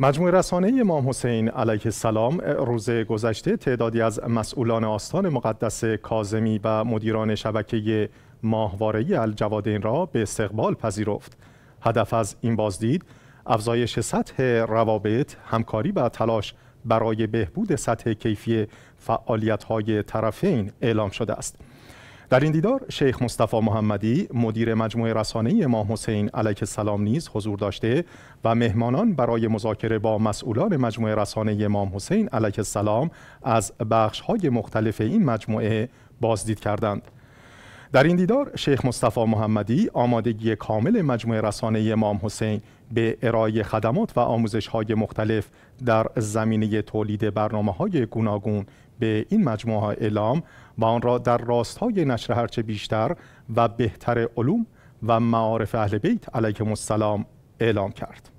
مجموع رسانه امام حسین علیه السلام روز گذشته تعدادی از مسئولان آستان مقدس کازمی و مدیران شبکه ماهواره الجوادین را به استقبال پذیرفت. هدف از این بازدید افزایش سطح روابط، همکاری و تلاش برای بهبود سطح کیفی فعالیت‌های طرفین اعلام شده است. در این دیدار شیخ مصطفی محمدی مدیر مجموعه رسانه امام حسین علیه السلام نیز حضور داشته و مهمانان برای مذاکره با مسئولان مجموعه رسانه امام حسین علیه السلام از بخش‌های مختلف این مجموعه بازدید کردند. در این دیدار شیخ مصطفی محمدی آمادگی کامل مجموعه رسانه امام حسین به ارائه خدمات و آموزش های مختلف در زمینه تولید برنامه های گوناگون به این مجموعه اعلام و آن را در راستای نشر هرچه بیشتر و بهتر علوم و معارف اهل بیت علیه السلام اعلام کرد.